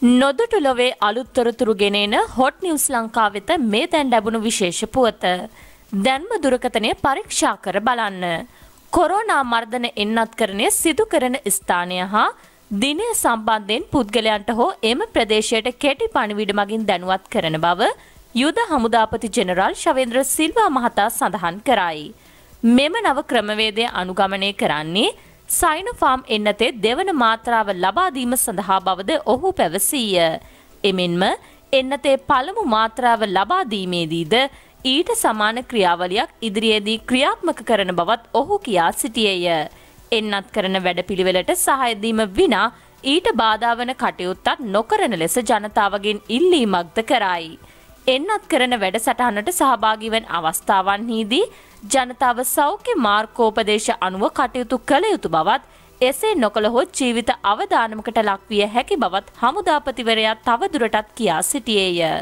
නොදොට ලොවේ අලුත්තොරතුරු ගෙනන හොට් නිවස් ලංකා වෙත මේ දැන් ලැබුණු විශේෂ පුවත. දැන්ම දුරකතනය පරීක්ෂා කර බලන්න. කොරෝනා මර්ධන එන්නත් කරණය සිදු කරන ස්ථානය හා දිනය සම්බන්ධයෙන් පුද්ගලයන්ට හෝ එම ප්‍රදේශයට කෙටි පණිවිඩ මගින් දැනුවත් කරන බව යුද හමුදාපති ජෙනරල් ශවේන්ද්‍ර සිල්වා මහතා සඳහන් කරයි. මෙම නව ක්‍රමවේදය අනුගමනය කරන්නේ සයිනොෆාම් එන්නතේ දෙවන මාත්‍රාව ලබාදීම සඳහා බවද ඔහු පැවසීය. එමෙන්ම එන්නතේ පළමු මාත්‍රාව ලබාදීමේදීද ඊට සමාන ක්‍රියාවලියක් ඉදිරියේදී ක්‍රියාත්මක කරන බවත් ඔහු කියා සිටියේය. එන්නත් කරන වැඩපිළිවෙලට සහයදීම විනා ඊට බාධාවන කටයුත්තත් නොකරන ලෙස ජනතාවගෙන් ඉල්ලීමක්ද කරයි. එන්නත් කරන වැඩසටහනට සහභාගිවන් අවස්ථාවන්හිදී ජනතාව සෞඛ්‍ය මාර්කෝපදේශ අනුව කටයුතු කළ යුතු බවත් එසේ නොකළහොත් ජීවිත අවධානමකට ලක්විය හැකි බවත් හමුදාපතිවරයා තවදුරටත් කියා සිටියේය.